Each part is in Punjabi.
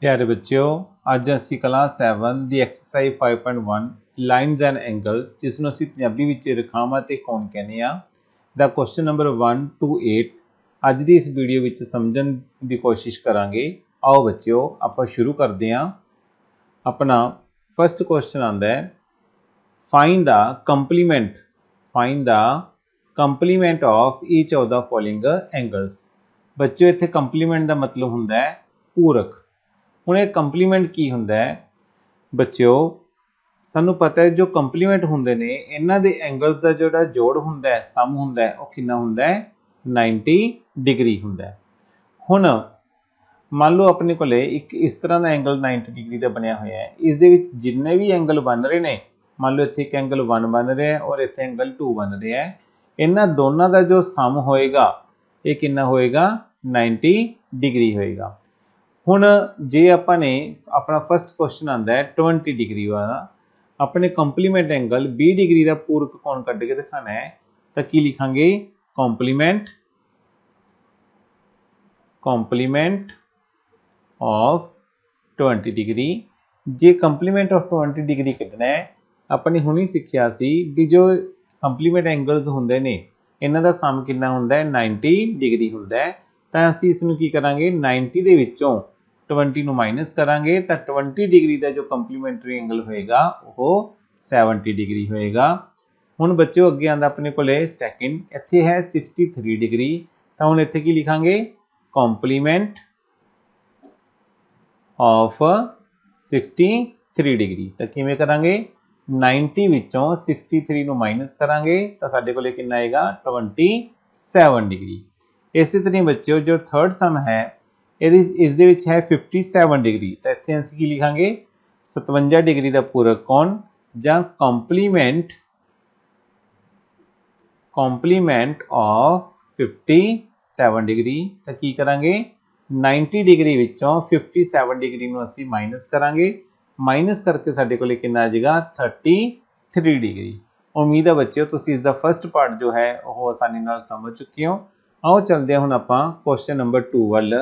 ਪਿਆਰੇ ਬੱਚਿਓ ਅੱਜ ਅਸੀਂ ਕਲਾਸ 7 ਦੀ ਐਕਸਰਸਾਈਜ਼ 5.1 ਲਾਈਨਸ ਐਂਡ ਐਂਗਲ ਜਿਸ ਨੂੰ ਅਸੀਂ ਪੰਜਾਬੀ ਵਿੱਚ ਰੇਖਾਵਾਂ ਤੇ ਕੋਣ ਕਹਿੰਦੇ ਆ ਦਾ ਕੁਐਸਚਨ ਨੰਬਰ 1 ਟੂ 8 ਅੱਜ ਦੀ ਇਸ ਵੀਡੀਓ ਵਿੱਚ ਸਮਝਣ ਦੀ ਕੋਸ਼ਿਸ਼ ਕਰਾਂਗੇ ਆਓ ਬੱਚਿਓ ਆਪਾਂ ਸ਼ੁਰੂ ਕਰਦੇ ਹਾਂ ਆਪਣਾ ਫਰਸਟ ਕੁਐਸਚਨ ਆਂਦਾ ਹੈ find the complement find the complement of each of the following angles ਬੱਚਿਓ ਇੱਥੇ ਕੰਪਲੀਮੈਂਟ ਦਾ ਮਤਲਬ ਹੁੰਦਾ ਹੈ ਪੂਰਕ ਹੁਣ ਇਹ ਕੰਪਲੀਮੈਂਟ ਕੀ ਹੁੰਦਾ ਹੈ ਬੱਚਿਓ ਸਾਨੂੰ ਪਤਾ ਹੈ ਜੋ ਕੰਪਲੀਮੈਂਟ ਹੁੰਦੇ ਨੇ ਇਹਨਾਂ ਦੇ ਐਂਗਲਸ ਦਾ ਜਿਹੜਾ ਜੋੜ ਹੁੰਦਾ ਹੈ ਸਮ ਹੁੰਦਾ ਹੈ ਉਹ ਕਿੰਨਾ ਹੁੰਦਾ ਹੈ 90 ਡਿਗਰੀ ਹੁੰਦਾ ਹੈ ਹੁਣ ਮੰਨ ਲਓ ਆਪਣੇ ਕੋਲੇ ਇੱਕ ਇਸ ਤਰ੍ਹਾਂ ਦਾ ਐਂਗਲ 90 ਡਿਗਰੀ ਦਾ ਬਣਿਆ ਹੋਇਆ ਹੈ ਇਸ ਦੇ ਵਿੱਚ ਜਿੰਨੇ ਵੀ ਐਂਗਲ ਬਣ ਰਹੇ ਨੇ ਮੰਨ ਲਓ ਇੱਥੇ ਇੱਕ ਐਂਗਲ 1 ਬਣ ਰਿਹਾ ਹੈ ਔਰ ਇੱਥੇ ਐਂਗਲ 2 ਬਣ ਰਿਹਾ ਹੈ ਇਹਨਾਂ ਦੋਨਾਂ ਦਾ ਜੋ ਸਮ ਹੋਏਗਾ ਇਹ ਕਿੰਨਾ ਹੋਏਗਾ 90 ਡਿਗਰੀ ਹੋਏਗਾ ਹੁਣ ਜੇ ਆਪਾਂ ਨੇ ਆਪਣਾ ਫਸਟ ਕੁਐਸਚਨ ਆਂਦਾ ਹੈ 20 ਡਿਗਰੀ ਵਾਲਾ ਆਪਣੇ ਕੰਪਲੀਮੈਂਟ ਐਂਗਲ 20 ਡਿਗਰੀ ਦਾ ਪੂਰਕ ਕੋਣ ਕੱਢ ਕੇ ਦਿਖਾਣਾ ਹੈ ਤਾਂ ਕੀ ਲਿਖਾਂਗੇ ਕੰਪਲੀਮੈਂਟ ਕੰਪਲੀਮੈਂਟ ਆਫ 20 ਡਿਗਰੀ ਜੇ ਕੰਪਲੀਮੈਂਟ ਆਫ 20 ਡਿਗਰੀ ਕੱਢਣਾ ਹੈ ਆਪਾਂ ਨੇ ਹੁਣੀ ਸਿੱਖਿਆ ਸੀ ਵੀ ਜੋ ਕੰਪਲੀਮੈਂਟ ਐਂਗਲਸ ਹੁੰਦੇ ਨੇ ਇਹਨਾਂ ਦਾ ਸਮ ਕਿੰਨਾ ਹੁੰਦਾ ਹੈ 90 ਡਿਗਰੀ ਹੁੰਦਾ ਹੈ ਤਾਂ ਅਸੀਂ ਇਸ ਨੂੰ ਕੀ ਕਰਾਂਗੇ 90 ਦੇ ਵਿੱਚੋਂ ट्वेंटी माइनस करा तो ट्वेंटी डिग्री का जो कंप्लीमेंटरी एंगल होएगा वह सैवनटी डिग्री होएगा हूँ बचो अगे आता अपने को सैकेंड इतने है सिक्सटी थ्री डिग्री तो हूँ इतने की लिखा complement of sixty three degree तो किमें करा नाइनटी विचों सिक्सटी थ्री न माइनस करा तो साढ़े को ट्वेंटी सैवन डिग्री इस तरह बचो जो थर्ड सम है इस है फिफ्टी सैवन डिग्री तो इतने अस की लिखा सतवंजा डिग्री का पूरक कौन complement complement of fifty seven degree तो की करा ninety degree fifty seven degree असं माइनस करा माइनस करके साथ कि आ जाएगा थर्टी थ्री डिग्री उम्मीद है बच्चे तुम इसका फस्ट पार्ट जो है वह आसानी समझ चुके हो आओ चलते हूँ आपन नंबर टू वाल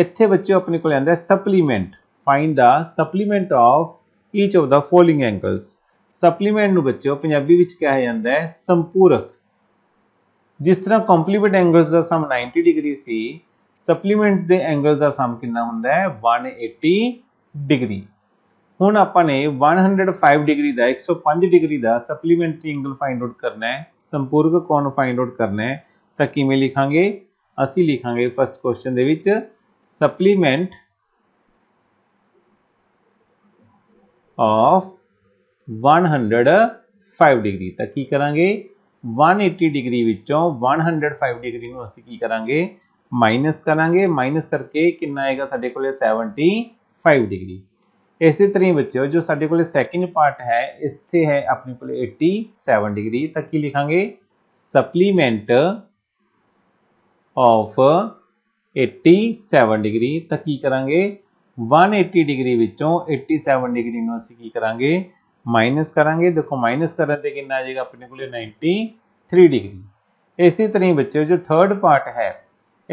ਇੱਥੇ ਬੱਚਿਓ ਆਪਣੇ ਕੋਲ ਆਂਦਾ supplement find the supplement of each of the following angles supplement ਨੂੰ ਬੱਚਿਓ ਪੰਜਾਬੀ ਵਿੱਚ ਕਿਹਾ ਜਾਂਦਾ ਹੈ ਸੰਪੂਰਕ ਜਿਸ ਤਰ੍ਹਾਂ ਕੰਪਲੀਮੈਂਟ ਐਂਗਲਸ ਦਾ ਸਮ 90 ਡਿਗਰੀ ਸੀ ਸਪਲੀਮੈਂਟਸ ਦੇ ਐਂਗਲਸ ਦਾ ਸਮ ਕਿੰਨਾ ਹੁੰਦਾ ਹੈ 180 ਡਿਗਰੀ ਹੁਣ ਆਪਾਂ ਨੇ 105 ਡਿਗਰੀ ਦਾ 105 ਡਿਗਰੀ ਦਾ ਸਪਲੀਮੈਂਟਰੀ ਐਂਗਲ ਫਾਈਂਡ ਆਊਟ ਕਰਨਾ ਹੈ ਸੰਪੂਰਕ ਕੋਣ ਫਾਈਂਡ ਆਊਟ ਕਰਨਾ ਹੈ ਤਾਂ ਕਿਵੇਂ ਲਿਖਾਂਗੇ ਅਸੀਂ ਲਿਖਾਂਗੇ ਫਸਟ ਕੁਐਸਚਨ ਦੇ ਵਿੱਚ supplement of 105 ਡਿਗਰੀ ਤਾਂ ਕੀ ਕਰਾਂਗੇ 180 ਡਿਗਰੀ ਵਿੱਚੋਂ 105 ਡਿਗਰੀ ਨੂੰ ਅਸੀਂ ਕੀ ਕਰਾਂਗੇ ਮਾਈਨਸ ਕਰਾਂਗੇ ਮਾਈਨਸ ਕਰਕੇ ਕਿੰਨਾ ਆਏਗਾ ਸਾਡੇ ਕੋਲੇ 75 ਡਿਗਰੀ ਇਸੇ ਤਰ੍ਹਾਂ ਹੀ ਬੱਚਿਓ ਜੋ ਸਾਡੇ ਕੋਲੇ ਸੈਕਿੰਡ ਪਾਰਟ ਹੈ ਇੱਥੇ ਹੈ ਆਪਣੇ ਕੋਲੇ 87 ਡਿਗਰੀ ਤਾਂ ਕੀ ਲਿਖਾਂਗੇ ਸਪਲੀਮੈਂਟ ਆਫ 87 ਡਿਗਰੀ ਤਾਂ ਕੀ ਕਰਾਂਗੇ 180 ਡਿਗਰੀ ਵਿੱਚੋਂ 87 ਡਿਗਰੀ ਨੂੰ ਅਸੀਂ ਕੀ ਕਰਾਂਗੇ ਮਾਈਨਸ ਕਰਾਂਗੇ ਦੇਖੋ ਮਾਈਨਸ ਕਰਨ ਤੇ ਕਿੰਨਾ ਆ ਜਾਏਗਾ ਆਪਣੇ ਕੋਲੇ 93 ਡਿਗਰੀ ਇਸੇ ਤਰ੍ਹਾਂ ਹੀ ਬੱਚਿਓ ਜੋ ਥਰਡ ਪਾਰਟ ਹੈ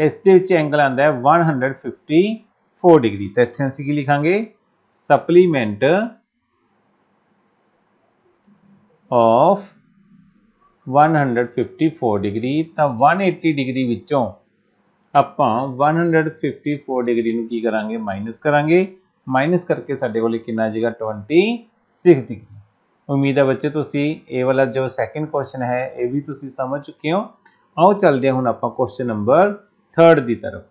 ਇਸ ਦੇ ਵਿੱਚ ਐਂਗਲ ਆਂਦਾ ਹੈ 154 ਡਿਗਰੀ ਤਾਂ ਇੱਥੇ ਅਸੀਂ ਕੀ ਲਿਖਾਂਗੇ ਸਪਲੀਮੈਂਟ ਆਫ 154 ਡਿਗਰੀ ਤਾਂ 180 ਡਿਗਰੀ ਵਿੱਚੋਂ आप one hundred fifty four degree की करा माइनस करा माइनस करके साथ कि आजगा ट्वेंटी सिक्स डिग्री उम्मीद है बच्चे तुम्हें ये वाला जो सैकेंड क्वेश्चन है ये भी तुम समझ चुके हो आओ चलते हूँ आपश्चन नंबर थर्ड की तरफ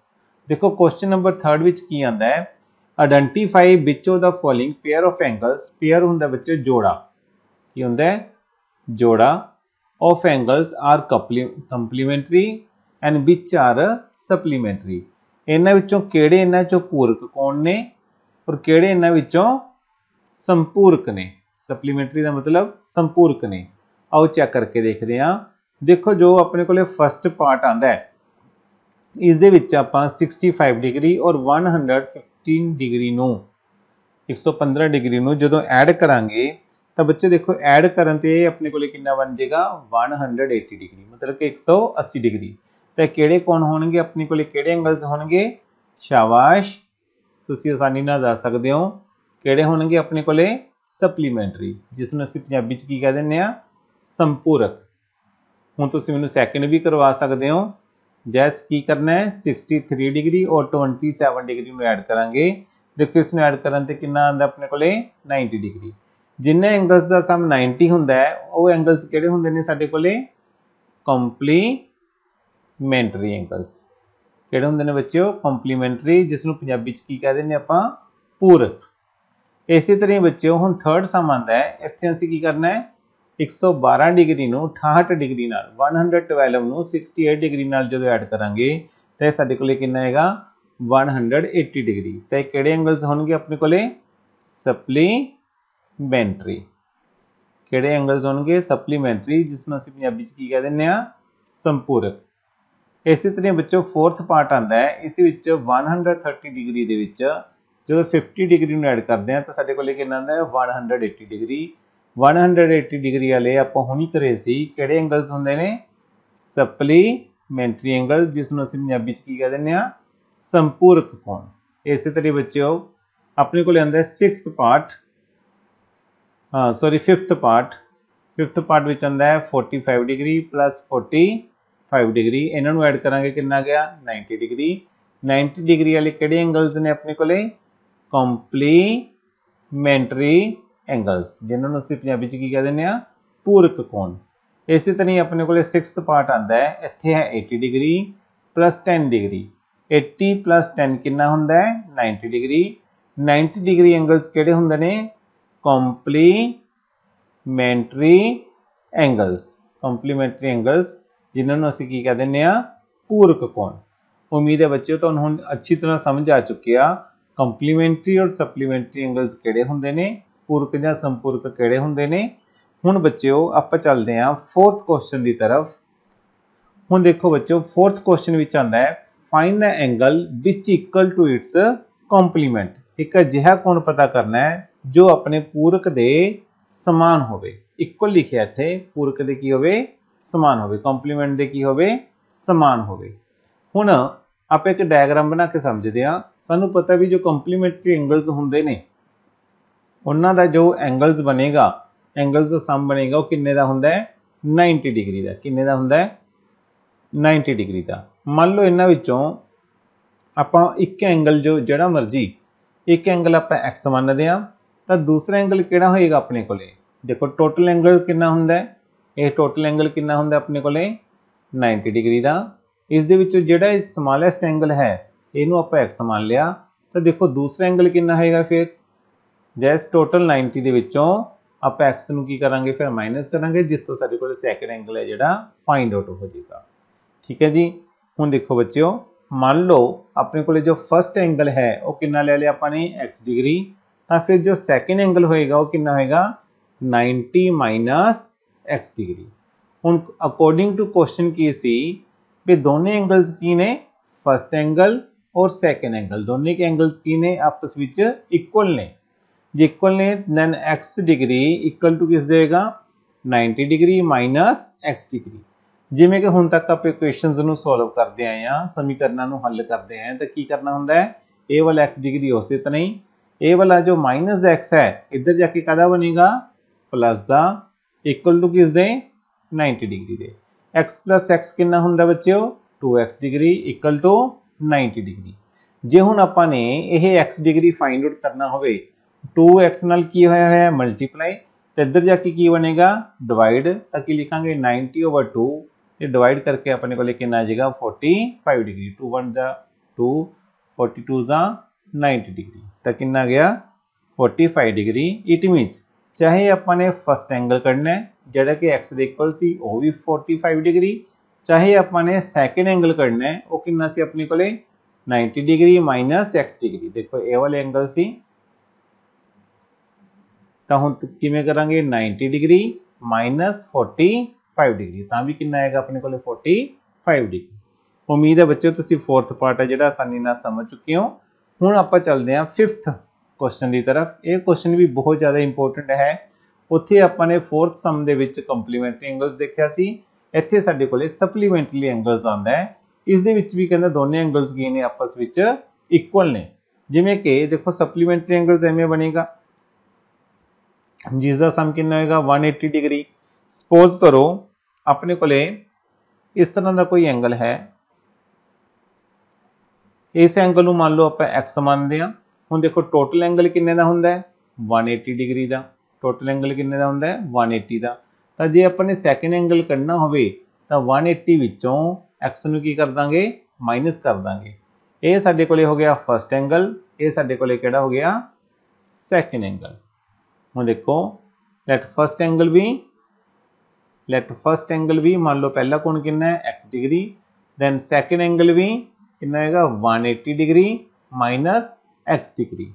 देखो क्वेश्चन नंबर थर्ड में की आता है आइडेंटीफाई बिचो the following pair of angles pair होंगे बच्चे जोड़ा की होंगे जोड़ा ऑफ एंगल्स आर कपली complementary and which are supplementary ਇਹਨਾਂ ਵਿੱਚੋਂ ਕਿਹੜੇ ਇਹਨਾਂ ਚੋਂ ਪੂਰਕ ਕੌਣ ਨੇ ਔਰ ਕਿਹੜੇ ਇਹਨਾਂ ਵਿੱਚੋਂ ਸੰਪੂਰਕ ਨੇ ਸਪਲੀਮੈਂਟਰੀ ਦਾ ਮਤਲਬ ਸੰਪੂਰਕ ਨੇ ਆਓ ਚੈੱਕ ਕਰਕੇ ਦੇਖਦੇ ਹਾਂ ਦੇਖੋ ਜੋ ਆਪਣੇ ਕੋਲੇ ਫਸਟ ਪਾਰਟ ਆਂਦਾ ਹੈ ਇਸ ਦੇ ਵਿੱਚ ਆਪਾਂ 65 ਡਿਗਰੀ ਔਰ 115 ਡਿਗਰੀ ਨੂੰ 115 ਡਿਗਰੀ ਨੂੰ ਜਦੋਂ ਐਡ ਕਰਾਂਗੇ ਤਾਂ ਬੱਚੇ ਦੇਖੋ ਐਡ ਕਰਨ ਤੇ ਆਪਣੇ ਕੋਲੇ ਕਿੰਨਾ ਬਣ ਜਾਏਗਾ 180 ਡਿਗਰੀ ਮਤਲਬ ਕਿ 180 ਡਿਗਰੀ ਤੇ ਕਿਹੜੇ ਕੋਣ ਹੋਣਗੇ ਆਪਣੇ ਕੋਲੇ ਕਿਹੜੇ ਐਂਗਲਸ ਹੋਣਗੇ ਸ਼ਾਬਾਸ਼ ਤੁਸੀਂ ਆਸਾਨੀ ਨਾਲ ਦੱਸ ਸਕਦੇ ਹੋ ਕਿਹੜੇ ਹੋਣਗੇ ਆਪਣੇ ਕੋਲੇ ਸਪਲੀਮੈਂਟਰੀ ਜਿਸ ਨੂੰ ਅਸੀਂ ਪੰਜਾਬੀ ਚ ਕੀ ਕਹ ਦਿੰਨੇ ਆ ਸੰਪੂਰਕ ਹੁਣ ਤੁਸੀਂ ਮੈਨੂੰ ਸੈਕਿੰਡ ਵੀ ਕਰਵਾ ਸਕਦੇ ਹੋ ਜੈਸ ਕੀ ਕਰਨਾ ਹੈ 63 ਡਿਗਰੀ ਔਰ 27 ਡਿਗਰੀ ਨੂੰ ਐਡ ਕਰਾਂਗੇ ਦੇਖੋ ਇਸ ਨੂੰ ਐਡ ਕਰਨ ਤੇ ਕਿੰਨਾ ਆਂਦਾ ਆਪਣੇ ਕੋਲੇ 90 ਡਿਗਰੀ ਜਿੰਨੇ ਐਂਗਲਸ ਦਾ ਸਮ 90 ਹੁੰਦਾ ਹੈ ਉਹ ਐਂਗਲਸ ਕਿਹੜੇ ਹੁੰਦੇ ਨੇ ਸਾਡੇ ਕੋਲੇ ਕੰਪਲੀ ਕੰਪਲੀਮੈਂਟਰੀ ਐਂਗਲਸ ਕਿਹੜੇ ਹੁੰਦੇ ਨੇ ਬੱਚਿਓ ਕੰਪਲੀਮੈਂਟਰੀ ਜਿਸ ਨੂੰ ਪੰਜਾਬੀ ਚ ਕੀ ਕਹਿੰਦੇ ਨੇ ਆਪਾਂ ਪੂਰਕ ਇਸੇ ਤਰ੍ਹਾਂ ਹੀ ਬੱਚਿਓ ਹੁਣ ਥਰਡ ਸਮ ਆਂਦਾ ਹੈ ਇੱਥੇ ਅਸੀਂ ਕੀ ਕਰਨਾ ਹੈ 112 ਡਿਗਰੀ ਨੂੰ 68 ਡਿਗਰੀ ਨਾਲ 112 ਨੂੰ 68 ਡਿਗਰੀ ਨਾਲ ਜਦੋਂ ਐਡ ਕਰਾਂਗੇ ਤੇ ਸਾਡੇ ਕੋਲੇ ਕਿੰਨਾ ਆਏਗਾ 180 ਡਿਗਰੀ ਤੇ ਕਿਹੜੇ ਐਂਗਲਸ ਹੋਣਗੇ ਆਪਣੇ ਕੋਲੇ ਸਪਲੀਮੈਂਟਰੀ ਕਿਹੜੇ ਐਂਗਲਸ ਹੋਣਗੇ ਸਪਲੀਮੈਂਟਰੀ ਜਿਸ ਨੂੰ ਅਸੀਂ ਪੰਜਾਬੀ ਚ ਕੀ ਕਹਿੰਦੇ ਦਿੰਨੇ ਆ ਸੰਪੂਰਕ ਇਸੇ ਤਰ੍ਹਾਂ ਬੱਚੋ ਫੋਰਥ ਪਾਰਟ ਆਂਦਾ ਹੈ ਇਸ ਵਿੱਚ 130 ਡਿਗਰੀ ਦੇ ਵਿੱਚ ਜਦੋਂ 50 ਡਿਗਰੀ ਨੂੰ ਐਡ ਕਰਦੇ ਆ ਤਾਂ ਸਾਡੇ ਕੋਲ ਕਿੰਨਾ ਆਂਦਾ ਹੈ 180 ਡਿਗਰੀ 180 ਡਿਗਰੀ ਵਾਲੇ ਆਪਾਂ ਹੁਣੀ ਕਰੇ ਸੀ ਕਿਹੜੇ ਐਂਗਲਸ ਹੁੰਦੇ ਨੇ ਸਪਲੀਮੈਂਟਰੀ ਐਂਗਲ ਜਿਸ ਨੂੰ ਅਸੀਂ ਪੰਜਾਬੀ ਚ ਕੀ ਕਹ ਦਿੰਦੇ ਆ ਸੰਪੂਰਕ ਕੋਣ ਇਸੇ ਤਰ੍ਹਾਂ ਬੱਚਿਓ ਆਪਣੇ ਕੋਲ ਆਂਦਾ ਹੈ 6th ਪਾਰਟ ਹਾਂ sorry 5th part 5th part ਵਿੱਚ ਆਂਦਾ ਹੈ 45 ਡਿਗਰੀ 40 5 ਡਿਗਰੀ ਇਹਨਾਂ ਨੂੰ ਐਡ ਕਰਾਂਗੇ ਕਿੰਨਾ ਗਿਆ 90 ਡਿਗਰੀ 90 ਡਿਗਰੀ ਵਾਲੇ ਕਿਹੜੇ ਐਂਗਲਸ ਨੇ ਆਪਣੇ ਕੋਲੇ ਕੰਪਲੀਮੈਂਟਰੀ ਐਂਗਲਸ ਜਿਨ੍ਹਾਂ ਨੂੰ ਅਸੀਂ ਪੰਜਾਬੀ ਚ ਕੀ ਕਹਿੰਦੇ ਦਿੰਦੇ ਆ ਪੂਰਕ ਕੋਣ ਇਸੇ ਤਰ੍ਹਾਂ ਹੀ ਆਪਣੇ ਕੋਲੇ 6th ਪਾਰਟ ਆਂਦਾ ਹੈ ਇੱਥੇ ਹੈ 80 ਡਿਗਰੀ 10 ਡਿਗਰੀ 80 10 ਕਿੰਨਾ ਹੁੰਦਾ ਹੈ 90 ਡਿਗਰੀ 90 ਡਿਗਰੀ ਐਂਗਲਸ ਕਿਹੜੇ ਹੁੰਦੇ ਨੇ ਕੰਪਲੀਮੈਂਟਰੀ ਐਂਗਲਸ ਕੰਪਲੀਮੈਂਟਰੀ ਐਂਗਲਸ ਜਿਨ੍ਹਾਂ ਨੂੰ ਅਸੀਂ ਕੀ ਕਹਿ ਦਿੰਨੇ ਆ ਪੂਰਕ ਕੋਣ ਉਮੀਦ ਹੈ ਬੱਚਿਓ ਤੁਹਾਨੂੰ ਹੁਣ ਅੱਛੀ ਤਰ੍ਹਾਂ ਸਮਝ ਆ ਚੁੱਕਿਆ ਕੰਪਲੀਮੈਂਟਰੀ ਔਰ ਸਪਲੀਮੈਂਟਰੀ ਐਂਗਲਸ ਕਿਹੜੇ ਹੁੰਦੇ ਨੇ ਪੂਰਕ ਜਾਂ ਸੰਪੂਰਕ ਕਿਹੜੇ ਹੁੰਦੇ ਨੇ ਹੁਣ ਬੱਚਿਓ ਆਪਾਂ ਚੱਲਦੇ ਆਂ ਫੋਰਥ ਕੁਐਸਚਨ ਦੀ ਤਰਫ ਹੁਣ ਦੇਖੋ ਬੱਚਿਓ ਫੋਰਥ ਕੁਐਸਚਨ ਵਿੱਚ ਆਂਦਾ ਹੈ find the angle which equal to its complement ਇੱਕ ਅਜਿਹਾ ਕੋਣ ਪਤਾ ਕਰਨਾ ਹੈ ਜੋ ਆਪਣੇ ਪੂਰਕ ਦੇ ਸਮਾਨ ਹੋਵੇ ਇਕੁਅਲ ਲਿਖਿਆ ਇੱਥੇ ਪੂਰਕ ਦੇ ਕੀ ਹੋਵੇ ਸਮਾਨ ਹੋਵੇ ਕੰਪਲੀਮੈਂਟ ਦੇ ਕੀ ਹੋਵੇ ਸਮਾਨ ਹੋਵੇ ਹੁਣ ਆਪਾਂ ਇੱਕ ਡਾਇਗਰਾਮ ਬਣਾ ਕੇ ਸਮਝਦੇ ਆ ਸਾਨੂੰ ਪਤਾ ਵੀ ਜੋ ਕੰਪਲੀਮੈਂਟਰੀ ਐਂਗਲਸ ਹੁੰਦੇ ਨੇ ਉਹਨਾਂ ਦਾ ਜੋ ਐਂਗਲਸ ਬਣੇਗਾ ਐਂਗਲਸ ਦਾ ਸਮ ਬਣੇਗਾ ਉਹ ਕਿੰਨੇ ਦਾ ਹੁੰਦਾ ਹੈ 90 ਡਿਗਰੀ ਦਾ ਕਿੰਨੇ ਦਾ ਹੁੰਦਾ ਹੈ 90 ਡਿਗਰੀ ਦਾ ਮੰਨ ਲਓ ਇਹਨਾਂ ਵਿੱਚੋਂ ਆਪਾਂ ਇੱਕ ਐਂਗਲ ਜੋ ਜਿਹੜਾ ਮਰਜੀ ਇੱਕ ਐਂਗਲ ਆਪਾਂ x ਮੰਨਦੇ ਆ ਤਾਂ ਦੂਸਰਾ ਐਂਗਲ ਕਿਹੜਾ ਹੋਏਗਾ ਆਪਣੇ ਕੋਲੇ ਦੇਖੋ ਟੋਟਲ ਐਂਗਲ ਕਿੰਨਾ ਹੁੰਦਾ ਹੈ ਇਹ ਟੋਟਲ ਐਂਗਲ ਕਿੰਨਾ ਹੁੰਦਾ ਆਪਣੇ ਕੋਲੇ 90 ਡਿਗਰੀ ਦਾ ਇਸ ਦੇ ਵਿੱਚੋਂ ਜਿਹੜਾ ਸਮਾਲੈਸਟ ਐਂਗਲ ਹੈ ਇਹਨੂੰ ਆਪਾਂ x ਮੰਨ ਲਿਆ ਤਾਂ ਦੇਖੋ ਦੂਸਰਾ ਐਂਗਲ ਕਿੰਨਾ ਹੋਏਗਾ ਫਿਰ ਜੈਸ ਟੋਟਲ 90 ਦੇ ਵਿੱਚੋਂ ਆਪਾਂ x ਨੂੰ ਕੀ ਕਰਾਂਗੇ ਫਿਰ ਮਾਈਨਸ ਕਰਾਂਗੇ ਜਿਸ ਤੋਂ ਸਾਡੇ ਕੋਲ ਸੈਕੰਡ ਐਂਗਲ ਹੈ ਜਿਹੜਾ ਫਾਈਂਡ ਆਊਟ ਹੋ ਜਾਏਗਾ ਠੀਕ ਹੈ ਜੀ ਹੁਣ ਦੇਖੋ ਬੱਚਿਓ ਮੰਨ ਲਓ ਆਪਣੇ ਕੋਲੇ ਜੋ ਫਰਸਟ ਐਂਗਲ ਹੈ ਉਹ ਕਿੰਨਾ ਲੈ ਲਿਆ ਆਪਾਂ ਨੇ x ਡਿਗਰੀ ਤਾਂ ਫਿਰ ਜੋ ਸੈਕੰਡ ਐਂਗਲ ਹੋਏਗਾ ਉਹ ਕਿੰਨਾ ਹੋਏਗਾ 90 ਮਾਈਨਸ x ਡਿਗਰੀ ਹੁਣ ਅਕੋਰਡਿੰਗ ਟੂ ਕੁਐਸਚਨ ਕੀ ਸੀ ਕਿ ਦੋਨੇ ਐਂਗਲਸ ਕੀ ਨੇ ਫਰਸਟ ਐਂਗਲ ਔਰ ਸੈਕੰਡ ਐਂਗਲ ਦੋਨੇ ਕੇ ਐਂਗਲਸ ਕੀ ਨੇ ਆਪਸ ਵਿੱਚ ਇਕੁਅਲ ਨੇ ਜੇ ਇਕੁਅਲ ਨੇ then x degree equal to ਕਿਸ ਦੇਗਾ 90 ਡਿਗਰੀ ਮਾਈਨਸ x ਡਿਗਰੀ ਜਿਵੇਂ ਕਿ ਹੁਣ ਤੱਕ ਆਪੇ ਇਕੁਏਸ਼ਨਸ ਨੂੰ ਸੋਲਵ ਕਰਦੇ ਆਏ ਆ ਸਮੀਕਰਨਾਂ ਨੂੰ ਹੱਲ ਕਰਦੇ ਆਏ ਤਾਂ ਕੀ ਕਰਨਾ ਹੁੰਦਾ ਹੈ a ਵਾਲਾ x ਡਿਗਰੀ ਉਸੇ ਤਰ੍ਹਾਂ ਹੀ a ਵਾਲਾ ਜੋ ਮਾਈਨਸ x ਹੈ ਇੱਧਰ ਜਾ ਕੇ ਕਾਦਾ ਬਣੇਗਾ ਪਲੱਸ ਦਾ इक्वल टू किस दें नाइनटी डिग्री दे एक्स प्लस एक्स कि होंगे बच्चे two x degree equal to ninety degree जे हूँ आपने यह एक्स डिग्री फाइंड आउट करना हो टू एक्स न की हो मल्टीप्लाई तो इधर जाके की बनेगा डिवाइड तो की लिखा नाइनटी ओवर टू तो डिवाइड करके अपने को कि आ जाएगा forty five degree two one जा टू फोर्टी टू जा नाइनटी डिग्री तो कि गया forty five degree it means चाहे अपने फस्ट एंगल कड़ना है जोड़ा कि एक्स इक्वल से वह भी फोर्टी फाइव डिग्री चाहे अपने सैकेंड एंगल कड़ना है वह कि अपने को ninety degree minus x degree देखो ए वाले एंगल से तो हम कि करा ninety degree minus forty five degree तो भी कि आएगा अपने को फोर्टी फाइव डिग्री उम्मीद है बच्चों तुम फोर्थ पार्ट है जो आसानी समझ चुके हो हूँ आप चलते हैं फिफ्थ ਕੁਐਸਚਨ ਦੀ ਤਰਫ ਇਹ ਕੁਐਸਚਨ ਵੀ ਬਹੁਤ ਜ਼ਿਆਦਾ ਇੰਪੋਰਟੈਂਟ ਹੈ ਉੱਥੇ ਆਪਾਂ ਨੇ 4th ਸਮ ਦੇ ਵਿੱਚ ਕੰਪਲੀਮੈਂਟਰੀ ਐਂਗਲਸ ਦੇਖਿਆ ਸੀ ਇੱਥੇ ਸਾਡੇ ਕੋਲੇ ਸਪਲੀਮੈਂਟਰੀ ਐਂਗਲਸ ਆਉਂਦਾ ਹੈ ਇਸ ਦੇ ਵਿੱਚ ਵੀ ਕਹਿੰਦਾ ਦੋਨੇ ਐਂਗਲਸ ਕੀ ਨੇ ਆਪਸ ਵਿੱਚ ਇਕੁਅਲ ਨੇ ਜਿਵੇਂ ਕਿ ਦੇਖੋ ਸਪਲੀਮੈਂਟਰੀ ਐਂਗਲਸ ਐਵੇਂ ਬਣੇਗਾ ਜਿਸ ਦਾ ਸਮ ਕਿੰਨਾ ਹੋਏਗਾ 180 ਡਿਗਰੀ ਸਪੋਜ਼ ਕਰੋ ਆਪਣੇ ਕੋਲੇ ਇਸ ਤਰ੍ਹਾਂ ਦਾ ਕੋਈ ਐਂਗਲ ਹੈ ਇਸ ਐਂਗਲ ਨੂੰ ਮੰਨ ਲਓ ਆਪਾਂ x ਮੰਨਦੇ ਹਾਂ ਹੁਣ ਦੇਖੋ ਟੋਟਲ ਐਂਗਲ ਕਿੰਨੇ ਦਾ ਹੁੰਦਾ ਹੈ 180 ਡਿਗਰੀ ਦਾ ਟੋਟਲ ਐਂਗਲ ਕਿੰਨੇ ਦਾ ਹੁੰਦਾ ਹੈ 180 ਦਾ ਤਾਂ ਜੇ ਆਪਾਂ ਨੇ ਸੈਕੰਡ ਐਂਗਲ ਕੱਢਣਾ ਹੋਵੇ ਤਾਂ 180 ਵਿੱਚੋਂ x ਨੂੰ ਕੀ ਕਰ ਦਾਂਗੇ ਮਾਈਨਸ ਕਰ ਦਾਂਗੇ ਇਹ ਸਾਡੇ ਕੋਲੇ ਹੋ ਗਿਆ ਫਰਸਟ ਐਂਗਲ ਇਹ ਸਾਡੇ ਕੋਲੇ ਕਿਹੜਾ ਹੋ ਗਿਆ ਸੈਕੰਡ ਐਂਗਲ ਹੁਣ ਦੇਖੋ ਲੈਟ ਫਰਸਟ ਐਂਗਲ ਵੀ ਲੈਟ ਫਰਸਟ ਐਂਗਲ ਵੀ ਮੰਨ ਲਓ ਪਹਿਲਾ ਕੋਣ ਕਿੰਨਾ ਹੈ x degree then second angle ਵੀ ਕਿੰਨਾ ਹੈਗਾ 180 ਡਿਗਰੀ ਮਾਈਨਸ एक्स डिग्री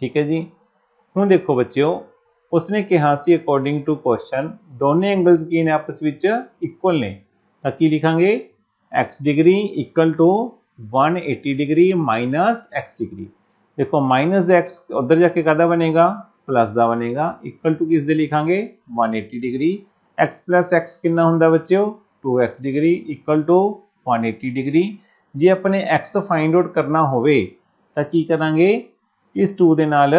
ठीक है जी हूँ देखो बच्चों उसने कहा सी अकॉर्डिंग टू क्वेश्चन दोनों एंगल्स की ने आपस में इक्वल ने तो की लिखा x degree equal to 180 degree minus x degree देखो माइनस एक्स उधर जाके कदा बनेगा प्लस का बनेगा इक्वल टू किस लिखा one 180 degree x plus x होंगे ਕਿੰਨਾ two x degree equal to one 180 degree जी अपने एक्स फाइंड आउट करना हो ਤਾਂ ਕੀ ਕਰਾਂਗੇ ਇਸ 2 ਦੇ ਨਾਲ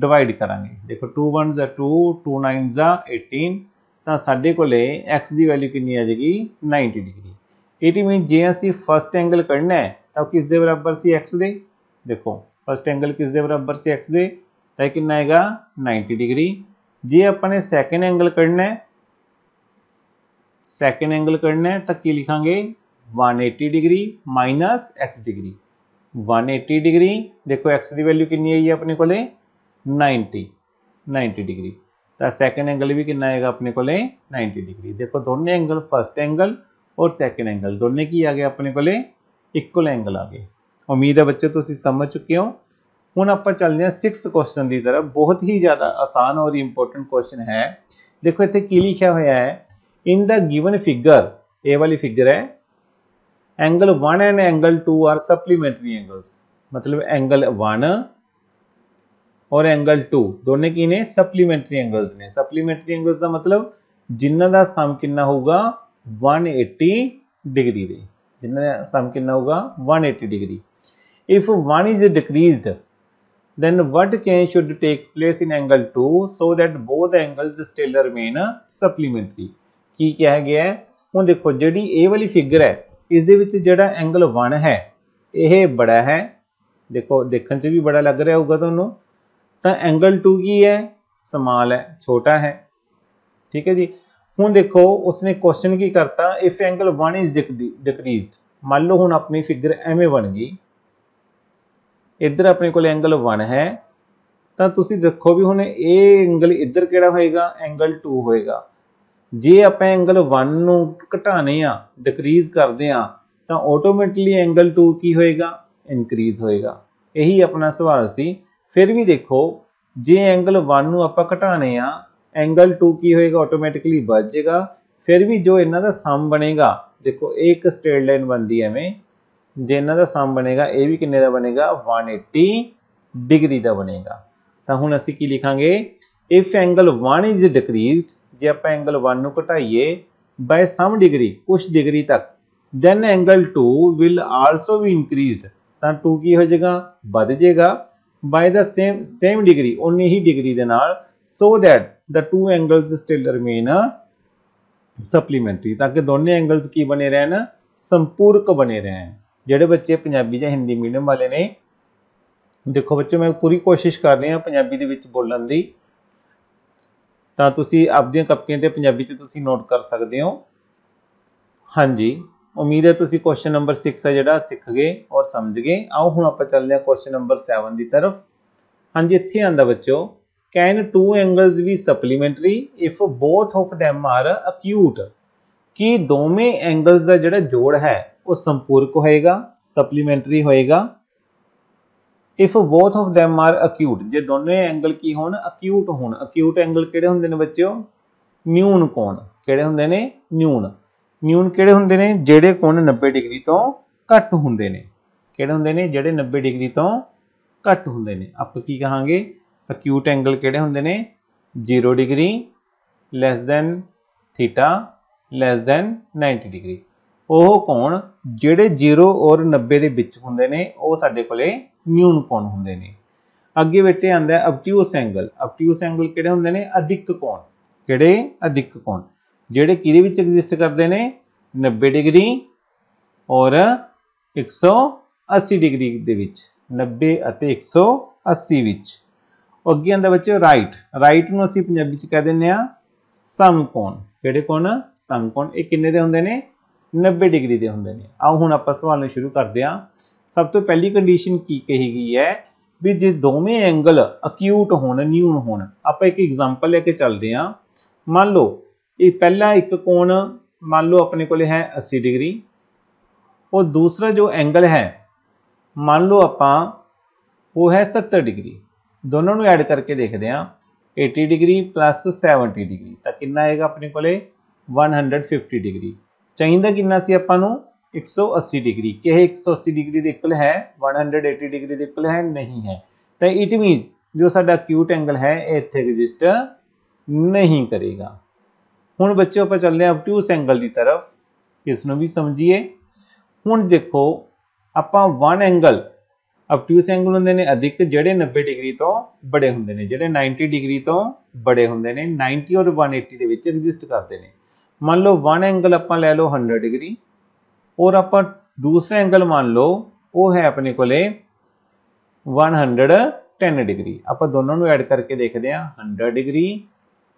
ਡਿਵਾਈਡ ਕਰਾਂਗੇ ਦੇਖੋ 2 1 ਆ 2 2 9 ਆ 18 ਤਾਂ ਸਾਡੇ ਕੋਲੇ x ਦੀ ਵੈਲਿਊ ਕਿੰਨੀ ਆ ਜਾਏਗੀ 90 ਡਿਗਰੀ 80 ਮੀਨ ਜੇ ਅਸੀਂ ਫਸਟ ਐਂਗਲ ਕੱਢਣਾ ਹੈ ਤਾਂ ਕਿਸ ਦੇ ਬਰਾਬਰ ਸੀ x ਦੇ ਦੇਖੋ ਫਸਟ ਐਂਗਲ ਕਿਸ ਦੇ ਬਰਾਬਰ ਸੀ x ਦੇ ਤਾਂ ਕਿੰਨਾ ਆਏਗਾ 90 ਡਿਗਰੀ ਜੇ ਆਪਾਂ ਨੇ ਸੈਕੰਡ ਐਂਗਲ ਕੱਢਣਾ ਹੈ ਸੈਕੰਡ ਐਂਗਲ ਕੱਢਣਾ ਹੈ ਤਾਂ ਕੀ ਲਿਖਾਂਗੇ 180 degree minus x degree 180 degree देखो एक्स की वैल्यू कि आई अपने को नाइनटी नाइनटी डिग्री तो सैकेंड एंगल भी कितना आएगा अपने को नाइनटी डिग्री देखो दोनों एंगल फर्स्ट एंगल और सैकेंड एंगल दोनों की आ गए अपने को इक्वल एंगल आ गए उम्मीद है बच्चों तुम समझ चुके हो हूँ आप चलते हैं सिक्स क्वेश्चन की तरफ बहुत ही ज़्यादा आसान और इंपोर्टेंट क्वेश्चन है देखो इतने की लिखा हुआ है in the given figure A वाली फिगर है angle one and angle two are supplementary angles मतलब एंगल वन और एंगल टू दोनों की ने सप्लीमेंट्री एंगल्स ने सप्लीमेंट्री एंगल्स का मतलब ਜਿਨ੍ਹਾਂ ਦਾ ਸਮ ਕਿੰਨਾ ਹੋਊਗਾ 180 ਡਿਗਰੀ ਦੇ ਜਿਨ੍ਹਾਂ ਦਾ ਸਮ ਕਿੰਨਾ ਹੋਊਗਾ 180 degree if 1 is decreased then what change should take place in angle 2 so that both angles still remain supplementary ਕੀ ਕਿਹਾ ਗਿਆ ਹੈ ਹੁਣ ਦੇਖੋ ਜਿਹੜੀ ਇਹ ਵਾਲੀ ਫਿਗਰ ਹੈ ਇਸ ਦੇ ਵਿੱਚ ਜਿਹੜਾ ਐਂਗਲ 1 ਹੈ ਇਹ ਬੜਾ ਹੈ ਦੇਖੋ ਦੇਖਣ 'ਚ ਵੀ ਬੜਾ ਲੱਗ ਰਿਹਾ ਹੋਊਗਾ ਤੁਹਾਨੂੰ ਤਾਂ ਐਂਗਲ 2 ਕੀ ਹੈ ਸਮਾਲ ਹੈ ਛੋਟਾ ਹੈ ਠੀਕ ਹੈ ਜੀ ਹੁਣ ਦੇਖੋ ਉਸਨੇ ਕੁਐਸਚਨ ਕੀ ਕਰਤਾ ਇਫ ਐਂਗਲ 1 ਇਜ਼ ਡਿਕਰੀਜ਼ਡ ਮੰਨ ਲਓ ਹੁਣ ਆਪਣੀ ਫਿਗਰ ਐਵੇਂ ਬਣ ਗਈ ਇੱਧਰ ਆਪਣੇ ਕੋਲ ਐਂਗਲ 1 ਹੈ ਤਾਂ ਤੁਸੀਂ ਦੇਖੋ ਵੀ ਹੁਣ ਇਹ ਐਂਗਲ ਇੱਧਰ ਕਿਹੜਾ ਹੋਏਗਾ ਐਂਗਲ 2 ਹੋਏਗਾ ਜੇ ਆਪਾਂ ਐਂਗਲ 1 ਨੂੰ ਘਟਾਣੇ ਆ ਡਿਕਰੀਜ਼ ਕਰਦੇ ਆ ਤਾਂ ਆਟੋਮੈਟਿਕਲੀ ਐਂਗਲ 2 ਕੀ ਹੋਏਗਾ ਇਨਕਰੀਜ਼ ਹੋਏਗਾ ਇਹੀ ਆਪਣਾ ਸਵਾਲ ਸੀ ਫਿਰ ਵੀ ਦੇਖੋ ਜੇ ਐਂਗਲ 1 ਨੂੰ ਆਪਾਂ ਘਟਾਣੇ ਆ ਐਂਗਲ 2 ਕੀ ਹੋਏਗਾ ਆਟੋਮੈਟਿਕਲੀ ਵੱਧ ਜਾਏਗਾ ਫਿਰ ਵੀ ਜੋ ਇਹਨਾਂ ਦਾ ਸਮ ਬਣੇਗਾ ਦੇਖੋ ਇਹ ਇੱਕ ਸਟ੍ਰੇਟ ਲਾਈਨ ਬਣਦੀ ਐਵੇਂ ਜੇ ਇਹਨਾਂ ਦਾ ਸਮ ਬਣੇਗਾ ਇਹ ਵੀ ਕਿੰਨੇ ਦਾ ਬਣੇਗਾ 180 ਡਿਗਰੀ ਦਾ ਬਣੇਗਾ ਤਾਂ ਹੁਣ ਅਸੀਂ ਕੀ ਲਿਖਾਂਗੇ ਇਫ ਐਂਗਲ 1 ਇਜ਼ ਡਿਕਰੀਜ਼ਡ ਜੇ ਆਪਾਂ ਐਂਗਲ 1 ਨੂੰ ਘਟਾਈਏ ਬਾਈ ਸਮ ਡਿਗਰੀ ਕੁਝ ਡਿਗਰੀ ਤੱਕ then angle 2 will also be increased ਤਾਂ 2 ਕੀ ਹੋ ਜਾਏਗਾ ਵੱਧ ਜਾਏਗਾ by the same same degree ਉਨੀ ਹੀ ਡਿਗਰੀ ਦੇ ਨਾਲ so that the two angles still remain supplementary ਤਾਂ ਕਿ ਦੋਨੇ ਐਂਗਲਸ ਕੀ ਬਣੇ ਰਹਿਣ ਸੰਪੂਰਕ ਬਣੇ ਰਹਿਣ ਜਿਹੜੇ ਬੱਚੇ ਪੰਜਾਬੀ ਜਾਂ ਹਿੰਦੀ ਮੀਡੀਅਮ ਵਾਲੇ ਨੇ ਦੇਖੋ ਬੱਚੋ ਮੈਂ ਪੂਰੀ ਕੋਸ਼ਿਸ਼ ਕਰ ਰਿਹਾ ਪੰਜਾਬੀ ਦੇ ਵਿੱਚ ਬੋਲਣ ਦੀ ਤਾਂ ਤੁਸੀਂ ਆਪਦੀਆਂ ਕਾਪੀਆਂ ਤੇ ਪੰਜਾਬੀ ਚ ਤੁਸੀਂ ਨੋਟ ਕਰ ਸਕਦੇ ਹੋ ਹਾਂਜੀ ਉਮੀਦ ਹੈ ਤੁਸੀਂ ਕੁਐਸਚਨ ਨੰਬਰ 6 ਹੈ ਜਿਹੜਾ ਸਿੱਖ ਗਏ ਔਰ ਸਮਝ ਗਏ ਆਓ ਹੁਣ ਆਪਾਂ ਚੱਲਦੇ ਹਾਂ ਕੁਐਸਚਨ ਨੰਬਰ 7 ਦੀ ਤਰਫ ਹਾਂਜੀ ਇੱਥੇ ਆਂਦਾ ਬੱਚੋ can two angles be supplementary if both of them are acute ਕੀ ਦੋਵੇਂ ਐਂਗਲਸ ਦਾ ਜਿਹੜਾ ਜੋੜ ਹੈ ਉਹ ਸੰਪੂਰਕ ਹੋਏਗਾ ਸਪਲੀਮੈਂਟਰੀ ਹੋਏਗਾ if both of them are acute ਜੇ ਦੋਨੇ ਐਂਗਲ ਕੀ ਹੋਣ ਅਕਿਊਟ ਹੋਣ ਅਕਿਊਟ ਐਂਗਲ ਕਿਹੜੇ ਹੁੰਦੇ ਨੇ ਬੱਚਿਓ ਨਿਊਨ ਕੋਣ ਕਿਹੜੇ ਹੁੰਦੇ ਨੇ ਨਿਊਨ ਨਿਊਨ ਕਿਹੜੇ ਹੁੰਦੇ ਨੇ ਜਿਹੜੇ ਕੋਣ 90 ਡਿਗਰੀ ਤੋਂ ਘੱਟ ਹੁੰਦੇ ਨੇ ਕਿਹੜੇ ਹੁੰਦੇ ਨੇ ਜਿਹੜੇ 90 ਡਿਗਰੀ ਤੋਂ ਘੱਟ ਹੁੰਦੇ ਨੇ ਆਪਾਂ ਕੀ ਕਹਾਂਗੇ ਅਕਿਊਟ ਐਂਗਲ ਕਿਹੜੇ ਹੁੰਦੇ ਨੇ 0 degree less than theta less than 90 degree ਉਹ ਕੋਣ ਜਿਹੜੇ 0 ਔਰ 90 ਦੇ ਵਿੱਚ ਹੁੰਦੇ ਨੇ ਉਹ ਸਾਡੇ ਕੋਲੇ ਨਿਊਨ ਕੋਣ ਹੁੰਦੇ ਨੇ ਅੱਗੇ ਬੇਟੇ ਆਂਦਾ ਅਬਟਿਊਸ ਐਂਗਲ ਅਬਟਿਊਸ ਐਂਗਲ ਕਿਹੜੇ ਹੁੰਦੇ ਨੇ ਅਧਿਕ ਕੋਣ ਕਿਹੜੇ ਅਧਿਕ ਕੋਣ ਜਿਹੜੇ ਕਿਹਦੇ ਵਿੱਚ ਐਗਜ਼ਿਸਟ ਕਰਦੇ ਨੇ 90 ਡਿਗਰੀ ਔਰ 180 ਡਿਗਰੀ ਦੇ ਵਿੱਚ 90 ਅਤੇ 180 ਵਿੱਚ ਅੱਗੇ ਆਂਦਾ ਬੱਚੇ ਰਾਈਟ ਰਾਈਟ ਨੂੰ ਅਸੀਂ ਪੰਜਾਬੀ ਚ ਕਹਿ ਦਿੰਨੇ ਆ ਸਮਕੋਣ ਕਿਹੜੇ ਕੋਣ ਸਮਕੋਣ ਇਹ ਕਿੰਨੇ ਦੇ ਹੁੰਦੇ ਨੇ 90 ਡਿਗਰੀ ਦੇ ਹੁੰਦੇ ਨੇ ਆਓ ਹੁਣ ਆਪਾਂ ਸਵਾਲ ਨੂੰ ਸ਼ੁਰੂ ਕਰਦੇ ਆ ਸਭ ਤੋਂ ਪਹਿਲੀ ਕੰਡੀਸ਼ਨ ਕੀ ਕਹੀ ਗਈ ਹੈ ਵੀ ਜੇ ਦੋਵੇਂ ਐਂਗਲ ਅਕਿਊਟ ਹੋਣ ਨਿਊਨ ਹੋਣ ਆਪਾਂ ਇੱਕ ਐਗਜ਼ਾਮਪਲ ਲੈ ਕੇ ਚੱਲਦੇ ਹਾਂ ਮੰਨ ਲਓ ਇਹ ਪਹਿਲਾ ਇੱਕ ਕੋਣ ਮੰਨ ਲਓ ਆਪਣੇ ਕੋਲੇ ਹੈ 80 ਡਿਗਰੀ ਉਹ ਦੂਸਰਾ ਜੋ ਐਂਗਲ ਹੈ ਮੰਨ ਲਓ ਆਪਾਂ ਉਹ ਹੈ 70 ਡਿਗਰੀ ਦੋਨਾਂ ਨੂੰ ਐਡ ਕਰਕੇ ਦੇਖਦੇ ਹਾਂ 80 ਡਿਗਰੀ 70 ਡਿਗਰੀ ਤਾਂ ਕਿੰਨਾ ਆਏਗਾ ਆਪਣੇ ਕੋਲੇ 150 ਡਿਗਰੀ ਚਾਹੀਦਾ ਕਿੰਨਾ ਸੀ ਆਪਾਂ ਨੂੰ 180 ਡਿਗਰੀ ਕਿਹ 180 ਡਿਗਰੀ ਦੇ ਇਕੁਅਲ ਹੈ 180 ਡਿਗਰੀ ਦੇ ਇਕੁਅਲ ਹੈ ਨਹੀਂ ਹੈ ਤਾਂ ਇਟ ਮੀਨਸ ਜੋ ਸਾਡਾ ਕਿਊਟ ਐਂਗਲ ਹੈ ਇਹ ਇੱਥੇ ਐਗਜ਼ਿਸਟ ਨਹੀਂ ਕਰੇਗਾ ਹੁਣ ਬੱਚਿਓ ਆਪਾਂ ਚੱਲਦੇ ਹਾਂ ਆਬਟਿਊਸ ਐਂਗਲ ਦੀ ਤਰਫ ਇਸ ਨੂੰ ਵੀ ਸਮਝੀਏ ਹੁਣ ਦੇਖੋ ਆਪਾਂ ਵਨ ਐਂਗਲ ਆਬਟਿਊਸ ਐਂਗਲ ਹੁੰਦੇ ਨੇ ਅਧਿਕ ਜਿਹੜੇ 90 ਡਿਗਰੀ ਤੋਂ ਬੜੇ ਹੁੰਦੇ ਨੇ ਜਿਹੜੇ 90 ਡਿਗਰੀ ਤੋਂ ਬੜੇ ਹੁੰਦੇ ਨੇ 90 ਔਰ 180 ਦੇ ਵਿੱਚ ਐਗਜ਼ਿਸਟ ਕਰਦੇ ਨੇ ਮੰਨ ਲਓ ਵਨ ਐਂਗਲ ਆਪਾਂ ਲੈ ਲਓ 100 ਡਿਗਰੀ ਔਰ ਆਪਾਂ ਦੂਸਰਾ ਐਂਗਲ ਮੰਨ ਲਓ ਉਹ ਹੈ ਆਪਣੇ ਕੋਲੇ 110 ਡਿਗਰੀ ਆਪਾਂ ਦੋਨਾਂ ਨੂੰ ਐਡ ਕਰਕੇ ਦੇਖਦੇ ਹਾਂ 100 ਡਿਗਰੀ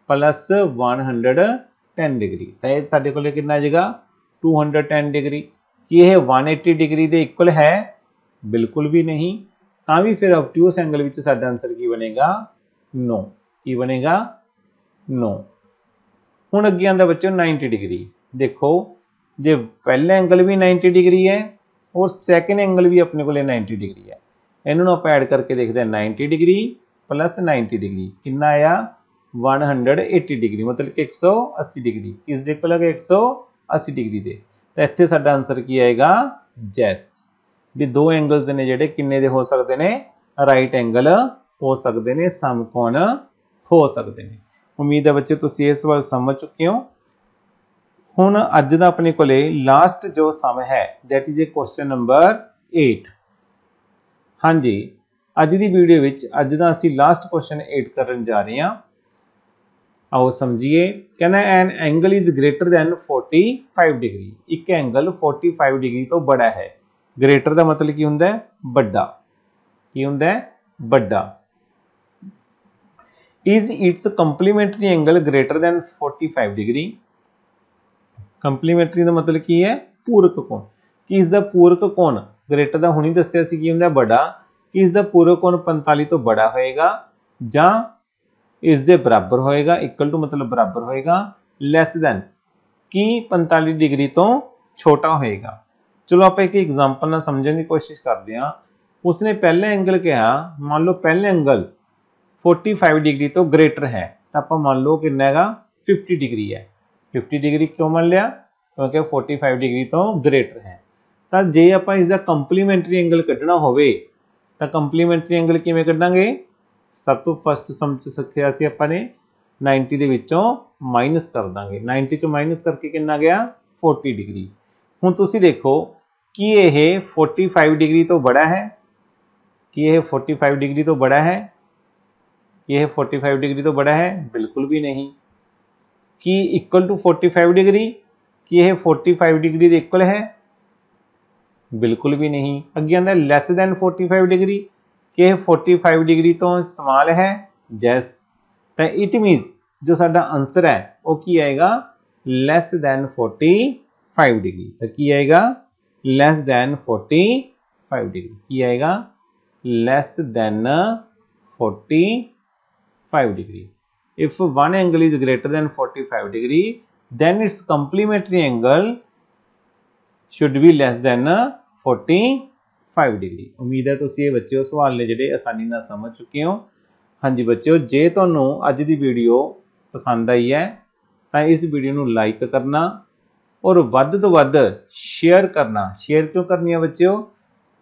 ਪਲੱਸ 110 ਡਿਗਰੀ ਤਾਂ ਇਹ ਸਾਡੇ ਕੋਲੇ ਕਿੰਨਾ ਆ ਜਾਏਗਾ 210 ਡਿਗਰੀ ਕੀ ਇਹ 180 ਡਿਗਰੀ ਦੇ ਇਕੁਅਲ ਹੈ ਬਿਲਕੁਲ ਵੀ ਨਹੀਂ ਤਾਂ ਵੀ ਫਿਰ ਆਬਟਿਊਸ ਐਂਗਲ ਵਿੱਚ ਸਾਡਾ ਆਨਸਰ ਕੀ ਬਣੇਗਾ 9 ਕੀ ਬਣੇਗਾ 9 ਹੁਣ ਅੱਗੇ ਆਂਦਾ ਬੱਚੋ 90 ਡਿਗਰੀ ਦੇਖੋ ਜੇ ਪਹਿਲਾ ਐਂਗਲ ਵੀ 90 ਡਿਗਰੀ ਹੈ ਔਰ ਸੈਕਿੰਡ ਐਂਗਲ ਵੀ ਆਪਣੇ ਕੋਲੇ 90 ਡਿਗਰੀ ਹੈ ਇਹਨਾਂ ਨੂੰ ਆਪਾਂ ਐਡ ਕਰਕੇ ਦੇਖਦੇ ਹਾਂ 90 ਡਿਗਰੀ ਪਲੱਸ 90 ਡਿਗਰੀ ਕਿੰਨਾ ਆਇਆ 180 ਡਿਗਰੀ ਮਤਲਬ 180 ਡਿਗਰੀ ਇਸ ਦੇ ਕੋਲ ਹੈਗਾ 180 ਡਿਗਰੀ ਦੇ ਤਾਂ ਇੱਥੇ ਸਾਡਾ ਆਨਸਰ ਕੀ ਆਏਗਾ ਜੈਸ ਵੀ ਦੋ ਐਂਗਲਸ ਨੇ ਜਿਹੜੇ ਕਿੰਨੇ ਦੇ ਹੋ ਸਕਦੇ ਨੇ ਰਾਈਟ ਐਂਗਲ ਹੋ ਸਕਦੇ ਨੇ ਸਮਕੋਣ ਹੋ ਸਕਦੇ ਨੇ ਉਮੀਦ ਹੈ ਬੱਚੇ ਤੁਸੀਂ ਇਸ ਵਾਰ ਸਮਝ ਚੁੱਕੇ ਹੋ ਹੁਣ ਅੱਜ ਦਾ ਆਪਣੇ ਕੋਲੇ ਲਾਸਟ ਜੋ ਸਮ ਹੈ that is a question number 8 ਹਾਂਜੀ ਅੱਜ ਦੀ ਵੀਡੀਓ ਵਿੱਚ ਅੱਜ ਦਾ ਅਸੀਂ ਲਾਸਟ ਕੁਐਸਚਨ 8 ਕਰਨ ਜਾ ਰਹੇ ਹਾਂ ਆਓ ਸਮਝੀਏ ਕਹਿੰਦਾ an angle is greater than 45 degree ਇੱਕ ਐਂਗਲ 45 ਡਿਗਰੀ ਤੋਂ ਵੱਡਾ ਹੈ ਗ੍ਰੇਟਰ ਦਾ ਮਤਲਬ ਕੀ ਹੁੰਦਾ ਹੈ ਵੱਡਾ ਕੀ ਹੁੰਦਾ ਹੈ ਵੱਡਾ is its complementary angle greater than 45 degree complementary ਦਾ ਮਤਲਬ ਕੀ ਹੈ ਪੂਰਕ ਕੋਣ ਕਿ ਇਸ ਦਾ ਪੂਰਕ ਕੋਣ ਗ੍ਰੇਟਰ ਦਾ ਹੁਣੀ ਦੱਸਿਆ ਸੀ ਕੀ ਹੁੰਦਾ ਬੜਾ ਕਿ ਇਸ ਦਾ ਪੂਰਕ ਕੋਣ 45 ਤੋਂ ਬੜਾ ਹੋਏਗਾ ਜਾਂ ਇਸ ਦੇ ਬਰਾਬਰ ਹੋਏਗਾ ਇਕੁਅਲ ਟੂ ਮਤਲਬ ਬਰਾਬਰ ਹੋਏਗਾ ਲੈਸ ਦੈਨ ਕੀ 45 ਡਿਗਰੀ ਤੋਂ ਛੋਟਾ ਹੋਏਗਾ ਚਲੋ ਆਪਾਂ ਇੱਕ ਐਗਜ਼ਾਮਪਲ ਨਾਲ ਸਮਝਣ ਦੀ ਕੋਸ਼ਿਸ਼ ਕਰਦੇ ਹਾਂ ਉਸਨੇ ਪਹਿਲੇ ਐਂਗਲ ਕਿਹਾ ਮੰਨ ਲਓ ਪਹਿਲੇ ਐਂਗਲ 45 ਡਿਗਰੀ ਤੋਂ ਗ੍ਰੇਟਰ ਹੈ ਤਾਂ ਆਪਾਂ ਮੰਨ ਲਓ ਕਿੰਨਾ ਹੈਗਾ 50 ਡਿਗਰੀ ਹੈ 50 डिग्री क्यों मान लिया क्योंकि फोर्टी फाइव डिग्री तो ग्रेटर है तो जे आप इसका कंप्लीमेंटरी एंगल क्डना हो कंप्लीमेंटरी एंगल किमें क्डा सब तो फस्ट समझ सकिया अपने नाइनटी के माइनस कर देंगे नाइनटी चो माइनस करके कि गया फोर्टी डिग्री हूँ तुम देखो कि यह फोर्टी फाइव डिग्री तो बड़ा है कि यह फोर्टी फाइव डिग्री तो बड़ा है कि यह फोर्टी फाइव डिग्री तो बड़ा है बिल्कुल भी नहीं की इक्वल टू 45 डिग्री कि यह 45 डिग्री इक्वल है बिल्कुल भी नहीं अगे आंदा लैस दैन 45 डिग्री कि यह 45 डिग्री तो समाल है जैस तो इट मीनस जो साडा आंसर है वह की आएगा लैस दैन 45 डिग्री तो की आएगा लैस दैन 45 डिग्री की आएगा less than 45 degree if one angle is greater than 45 degree then its complementary angle should be less than 45 uh, degree ਉਮੀਦ ਹੈ ਤੁਸੀਂ ਇਹ ਬੱਚਿਓ ਸਵਾਲ ਨੇ ਜਿਹੜੇ ਆਸਾਨੀ ਨਾਲ ਸਮਝ ਚੁੱਕੇ ਹੋ ਹਾਂਜੀ ਬੱਚਿਓ ਜੇ ਤੁਹਾਨੂੰ ਅੱਜ ਦੀ ਵੀਡੀਓ ਪਸੰਦ ਆਈ ਹੈ ਤਾਂ ਇਸ ਵੀਡੀਓ ਨੂੰ ਲਾਈਕ ਕਰਨਾ ਔਰ ਵੱਧ ਤੋਂ ਵੱਧ ਸ਼ੇਅਰ ਕਰਨਾ ਸ਼ੇਅਰ ਕਿਉਂ ਕਰਨੀ ਹੈ ਬੱਚਿਓ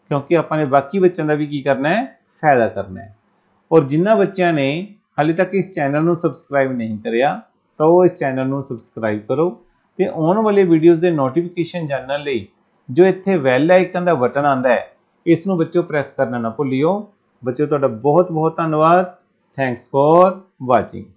ਕਿਉਂਕਿ ਆਪਾਂ ਨੇ ਬਾਕੀ ਬੱਚਿਆਂ ਦਾ ਵੀ ਕੀ ਕਰਨਾ ਹੈ ਫਾਇਦਾ ਕਰਨਾ ਹੈ ਔਰ ਜਿਨ੍ਹਾਂ ਬੱਚਿਆਂ ਨੇ ਹਾਲੇ ਤੱਕ ਇਸ ਚੈਨਲ ਨੂੰ ਸਬਸਕ੍ਰਾਈਬ ਨਹੀਂ ਕਰਿਆ ਤਾਂ ਉਹ ਇਸ ਚੈਨਲ ਨੂੰ ਸਬਸਕ੍ਰਾਈਬ ਕਰੋ ਤੇ ਆਉਣ ਵਾਲੇ ਵੀਡੀਓਜ਼ ਦੇ ਨੋਟੀਫਿਕੇਸ਼ਨ ਜਾਣਨ ਲਈ ਜੋ ਇੱਥੇ ਵੈਲ ਆਈਕਨ ਦਾ ਬਟਨ ਆਂਦਾ ਹੈ ਇਸ ਨੂੰ ਬੱਚੋ ਪ੍ਰੈਸ ਕਰਨਾ ਨਾ ਭੁੱਲਿਓ ਬੱਚੋ ਤੁਹਾਡਾ ਬਹੁਤ ਬਹੁਤ ਧੰਨਵਾਦ ਥੈਂਕਸ ਫॉर ਵਾਚਿੰਗ